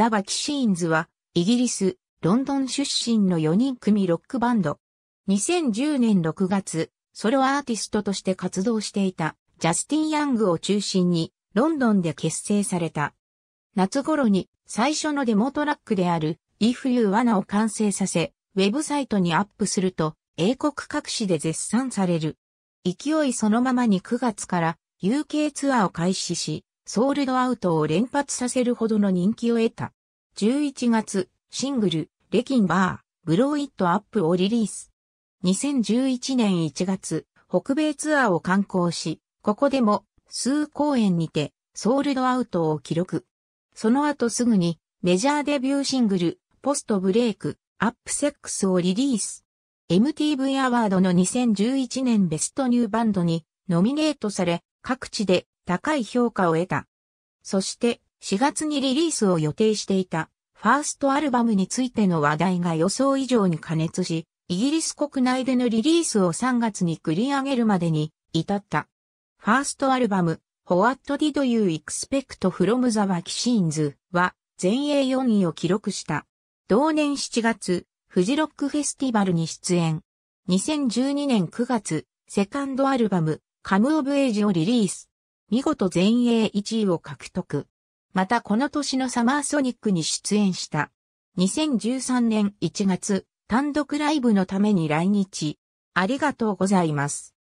ザ・バキシーンズは、イギリス、ロンドン出身の4人組ロックバンド。2010年6月、ソロアーティストとして活動していた、ジャスティン・ヤングを中心に、ロンドンで結成された。夏頃に、最初のデモトラックである、If You Wanna を完成させ、ウェブサイトにアップすると、英国各紙で絶賛される。勢いそのままに9月から、UK ツアーを開始し、ソールドアウトを連発させるほどの人気を得た。11月、シングル、レキンバー、ブローイットアップをリリース。2011年1月、北米ツアーを観光し、ここでも数公演にてソールドアウトを記録。その後すぐにメジャーデビューシングル、ポストブレイク、アップセックスをリリース。MTV アワードの2011年ベストニューバンドにノミネートされ、各地で高い評価を得た。そして4月にリリースを予定していたファーストアルバムについての話題が予想以上に加熱し、イギリス国内でのリリースを3月に繰り上げるまでに至った。ファーストアルバム What Did You Expect From the Vaccines は全英4位を記録した。同年7月、フジロックフェスティバルに出演。2012年9月、セカンドアルバム、カムオブエイジをリリース。見事全英1位を獲得。またこの年のサマーソニックに出演した。2013年1月、単独ライブのために来日。ありがとうございます。